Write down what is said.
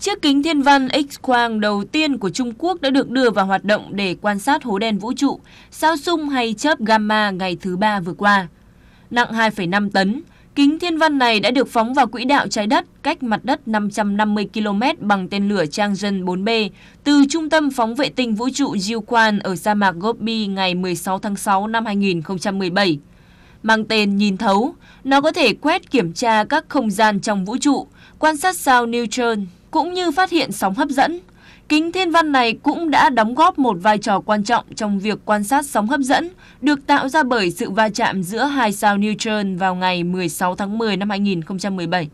Chiếc kính thiên văn X-quang đầu tiên của Trung Quốc đã được đưa vào hoạt động để quan sát hố đen vũ trụ, sao sung hay chớp gamma ngày thứ ba vừa qua. Nặng 2,5 tấn, kính thiên văn này đã được phóng vào quỹ đạo trái đất cách mặt đất 550 km bằng tên lửa Chang'an 4B từ trung tâm phóng vệ tinh vũ trụ Jiuquan ở sa mạc Gobi ngày 16 tháng 6 năm 2017 mang tên Nhìn Thấu. Nó có thể quét kiểm tra các không gian trong vũ trụ, quan sát sao neutron, cũng như phát hiện sóng hấp dẫn. Kính thiên văn này cũng đã đóng góp một vai trò quan trọng trong việc quan sát sóng hấp dẫn, được tạo ra bởi sự va chạm giữa hai sao neutron vào ngày 16 tháng 10 năm 2017.